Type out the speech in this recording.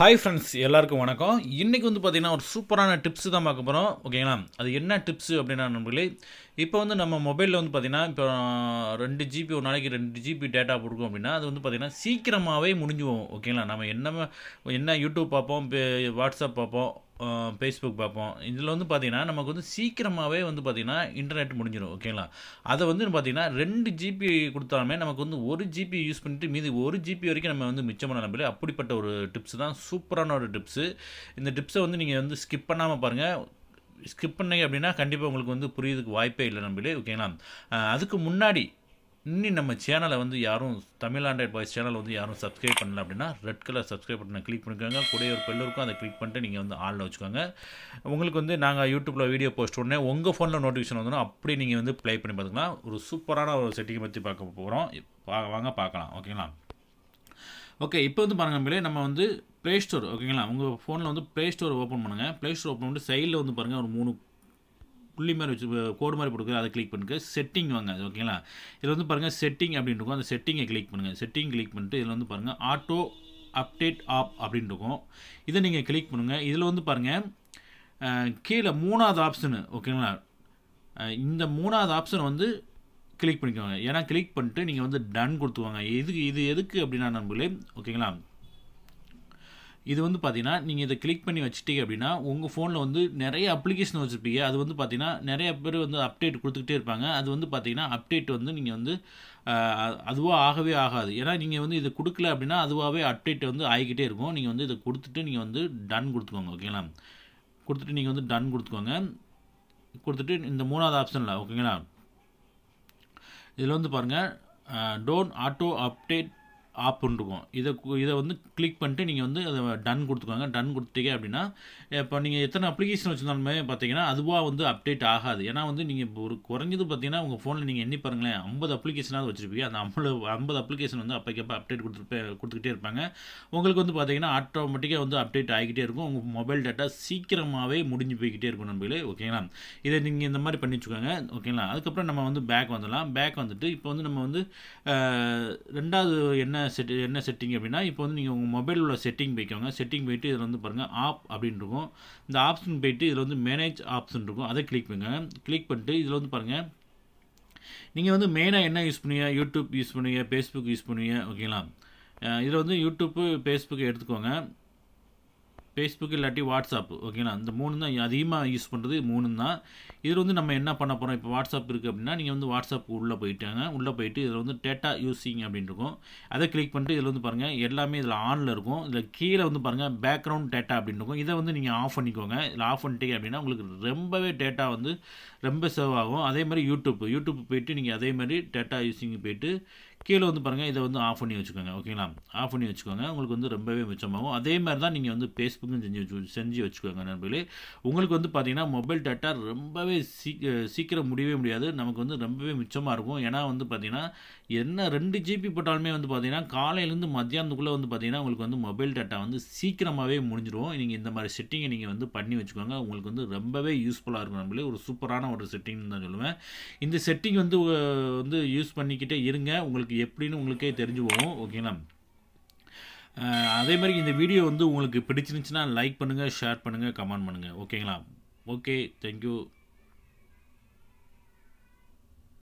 hi friends எல்லாருக்கும் வணக்கம் இன்றைக்கி வந்து பார்த்திங்கன்னா ஒரு சூப்பரான டிப்ஸு தான் பார்க்க போகிறோம் ஓகேங்களா அது என்ன டிப்ஸு அப்படின்னா நண்பர்களே இப்போ வந்து நம்ம மொபைலில் வந்து பார்த்திங்கன்னா இப்போ ரெண்டு ஜிபி ஒரு நாளைக்கு ரெண்டு ஜிபி டேட்டா கொடுக்கும் அப்படின்னா அது வந்து பார்த்திங்கன்னா சீக்கிரமாகவே முடிஞ்சுவோம் ஓகேங்களா நம்ம என்ன என்ன யூடியூப் பார்ப்போம் வாட்ஸ்அப் பார்ப்போம் ஃபேஸ்புக் பார்ப்போம் இதில் வந்து பார்த்திங்கன்னா நமக்கு வந்து சீக்கிரமாகவே வந்து பார்த்திங்கன்னா இன்டர்நெட் முடிஞ்சிடும் ஓகேங்களா அதை வந்து பார்த்திங்கன்னா ரெண்டு ஜிபி கொடுத்தாலுமே நமக்கு வந்து ஒரு ஜிபி யூஸ் பண்ணிட்டு மீதி ஒரு ஜிபி வரைக்கும் நம்ம வந்து மிச்சம் பண்ண நம்பளே அப்படிப்பட்ட ஒரு டிப்ஸ் தான் சூப்பரான ஒரு டிப்ஸு இந்த டிப்ஸை வந்து நீங்கள் வந்து ஸ்கிப் பண்ணாமல் பாருங்கள் ஸ்கிப் பண்ணீங்க அப்படின்னா கண்டிப்பாக உங்களுக்கு வந்து புரியுறதுக்கு வாய்ப்பே இல்லை நம்மளே ஓகேங்களா அதுக்கு முன்னாடி இன்னும் நம்ம சேனலை வந்து யாரும் தமிழ் ஆண்ட்ராய்ட் பாய்ஸ் சேனல் வந்து யாரும் சப்ஸ்கிரைப் பண்ணல அப்படின்னா ரெட் கலர் சப்ஸ்கிரைப் பட்டனை கிளிக் பண்ணிக்கோங்க கூட ஒரு பெல்லருக்கும் அதை கிளிக் பண்ணிட்டு நீங்கள் வந்து ஆளில் வச்சுக்கோங்க உங்களுக்கு வந்து நாங்கள் யூடியூப்பில் வீடியோ போஸ்ட் உடனே உங்கள் ஃபோனில் நோட்டிஃபிகேஷன் வந்தோன்னா அப்படி நீங்கள் வந்து ப்ளே பண்ணி பார்த்துக்கலாம் ஒரு சூப்பரான ஒரு செட்டிங்கை பற்றி பார்க்க போகிறோம் வாங்க பார்க்கலாம் ஓகேங்களா ஓகே இப்போ வந்து பாருங்கள் மேலே நம்ம வந்து ப்ளே ஸ்டோர் ஓகேங்களா உங்கள் ஃபோனில் வந்து ப்ளே ஸ்டோர் ஓப்பன் பண்ணுங்கள் ப்ளே ஸ்டோர் ஓப்பன் பண்ணிட்டு சைடில் வந்து பாருங்கள் ஒரு மூணு புள்ளி மாதிரி வச்சு கோடு மாதிரி போட்டுக்கிற அதை கிளிக் பண்ணுங்க செட்டிங் வாங்க ஓகேங்களா இதில் வந்து பாருங்கள் செட்டிங் அப்படின்னு இருக்கும் அந்த செட்டிங்கை கிளிக் பண்ணுங்கள் செட்டிங் கிளிக் பண்ணிட்டு இதில் வந்து பாருங்கள் ஆட்டோ அப்டேட் ஆப் அப்படின்னு இருக்கும் இதை நீங்கள் கிளிக் பண்ணுங்கள் இதில் வந்து பாருங்கள் கீழே மூணாவது ஆப்ஷனு ஓகேங்களா இந்த மூணாவது ஆப்ஷன் வந்து கிளிக் பண்ணிக்கோங்க ஏன்னா கிளிக் பண்ணிட்டு நீங்கள் வந்து டன் கொடுத்துவாங்க எதுக்கு இது எதுக்கு அப்படின்னா நம்பளே ஓகேங்களா இது வந்து பார்த்தீங்கன்னா நீங்கள் இதை கிளிக் பண்ணி வச்சுட்டீங்க அப்படின்னா உங்கள் ஃபோனில் வந்து நிறைய அப்ளிகேஷன் வச்சுருப்பீங்க அது வந்து பார்த்தீங்கன்னா நிறைய பேர் வந்து அப்டேட் கொடுத்துக்கிட்டே இருப்பாங்க அது வந்து பார்த்தீங்கன்னா அப்டேட் வந்து நீங்கள் வந்து அதுவாக ஆகவே ஆகாது ஏன்னா நீங்கள் வந்து இதை கொடுக்கல அப்படின்னா அதுவாகவே அப்டேட் வந்து ஆகிக்கிட்டே இருக்கும் நீங்கள் வந்து இதை கொடுத்துட்டு நீங்கள் வந்து டன் கொடுத்துக்கோங்க ஓகேங்களா கொடுத்துட்டு நீங்கள் வந்து டன் கொடுத்துக்கோங்க கொடுத்துட்டு இந்த மூணாவது ஆப்ஷனில் ஓகேங்களா இதில் வந்து பாருங்கள் டோன்ட் ஆட்டோ அப்டேட் ஆப்புன்னு இருக்கும் இதை இதை வந்து கிளிக் பண்ணிட்டு நீங்கள் வந்து அதை டன் கொடுத்துக்கோங்க டன் கொடுத்தீங்க அப்படின்னா இப்போ நீங்கள் எத்தனை அப்ளிகேஷன் வச்சுருந்தாலுமே பார்த்தீங்கன்னா அதுவாக வந்து அப்டேட் ஆகாது ஏன்னா வந்து நீங்கள் இப்போ ஒரு குறைஞ்சது பார்த்தீங்கன்னா உங்கள் ஃபோனில் நீங்கள் எண்ணி பாருங்களேன் ஐம்பது அப்ளிகேஷனாவது வச்சுருப்பீங்க அந்த ஐம்பது ஐம்பது அப்ளிகேஷன் வந்து அப்போக்கப்போ அப்டேட் கொடுத்துருப்பே கொடுத்துக்கிட்டே இருப்பாங்க உங்களுக்கு வந்து பார்த்தீங்கன்னா ஆட்டோமேட்டிக்காக வந்து அப்டேட் ஆகிக்கிட்டே இருக்கும் உங்கள் மொபைல் டேட்டா சீக்கிரமாகவே முடிஞ்சு போய்கிட்டே இருக்கும் நண்பர்களே ஓகேங்களா இதை நீங்கள் இந்த மாதிரி பண்ணி வச்சுக்கோங்க ஓகேங்களா அதுக்கப்புறம் நம்ம வந்து பேக் வந்துடலாம் பேக் வந்துட்டு இப்போ வந்து நம்ம வந்து ரெண்டாவது என்ன செட் என்ன செட்டிங் அப்படின்னா இப்போ வந்து நீங்கள் உங்கள் மொபைல் உள்ள செட்டிங் போய்க்கோங்க செட்டிங் போயிட்டு இதில் வந்து பாருங்கள் ஆப் அப்படின்னு இருக்கும் இந்த ஆப்ஷன் போயிட்டு இதில் வந்து மேனேஜ் ஆப்ஷன் இருக்கும் அதை கிளிக் பண்ணுங்க கிளிக் பண்ணிட்டு இதில் வந்து பாருங்கள் நீங்கள் வந்து மெயினாக என்ன யூஸ் பண்ணுவீங்க யூடியூப் யூஸ் பண்ணுவீங்க ஃபேஸ்புக் யூஸ் பண்ணுவீங்க ஓகேங்களா இதில் வந்து யூடியூப்பு ஃபேஸ்புக்கு எடுத்துக்கோங்க ஃபேஸ்புக் இல்லாட்டி வாட்ஸ்அப் ஓகேங்களா இந்த மூணு தான் அதிகமாக யூஸ் பண்ணுறது மூணு தான் இதில் வந்து நம்ம என்ன பண்ண போகிறோம் இப்போ வாட்ஸ்அப் இருக்குது அப்படின்னா நீங்கள் வந்து வாட்ஸ்அப் உள்ளே போயிட்டாங்க உள்ளே போயிட்டு இதில் வந்து டேட்டா யூஸிங் அப்படின்னு இருக்கும் அதை கிளிக் பண்ணிட்டு இதில் வந்து பாருங்கள் எல்லாமே இதில் ஆனில் இருக்கும் இதில் கீழே வந்து பாருங்கள் பேக்ரவுண்ட் டேட்டா அப்படின்னு இருக்கும் இதை வந்து நீங்கள் ஆஃப் பண்ணிக்கோங்க இதில் ஆஃப் பண்ணிட்டீங்க அப்படின்னா உங்களுக்கு ரொம்பவே டேட்டா வந்து ரொம்ப சேவ் ஆகும் அதே மாதிரி யூடியூப் யூடியூப் போயிட்டு நீங்கள் அதே மாதிரி டேட்டா யூஸிங் போயிட்டு கீழே வந்து பாருங்கள் இதை வந்து ஆஃப் பண்ணி வச்சுக்கோங்க ஓகேங்களா ஆஃப் பண்ணி வச்சுக்கோங்க உங்களுக்கு வந்து ரொம்பவே மிச்சமாகும் அதே மாதிரி தான் நீங்கள் வந்து ஃபேஸ்புக்கும் செஞ்சு வச்சு செஞ்சு வச்சுக்கோங்க நண்பர்களே உங்களுக்கு வந்து பார்த்தீங்கன்னா மொபைல் டேட்டா ரொம்பவே சீக்க சீக்கிரம் முடியவே முடியாது நமக்கு வந்து ரொம்பவே மிச்சமாக இருக்கும் ஏன்னா வந்து பார்த்தீங்கன்னா என்ன ரெண்டு ஜிபி போட்டாலுமே வந்து பார்த்தீங்கன்னா காலையிலேருந்து மத்தியானத்துக்குள்ளே வந்து பார்த்தீங்கன்னா உங்களுக்கு வந்து மொபைல் டேட்டா வந்து சீக்கிரமாகவே முடிஞ்சிடும் நீங்கள் இந்த மாதிரி செட்டிங்கை நீங்கள் வந்து பண்ணி வச்சுக்கோங்க உங்களுக்கு வந்து ரொம்பவே யூஸ்ஃபுல்லாக இருக்கும் நம்மளே ஒரு சூப்பரான ஒரு செட்டிங்னு தான் சொல்லுவேன் இந்த செட்டிங் வந்து வந்து யூஸ் பண்ணிக்கிட்டே இருங்க உங்களுக்கு உங்களுக்கு எப்படின்னு உங்களுக்கே தெரிஞ்சு போகும் ஓகேங்களா அதே மாதிரி இந்த வீடியோ வந்து உங்களுக்கு பிடிச்சிருந்துச்சுன்னா லைக் பண்ணுங்கள் ஷேர் பண்ணுங்கள் கமெண்ட் பண்ணுங்கள் ஓகேங்களா ஓகே தேங்க்யூ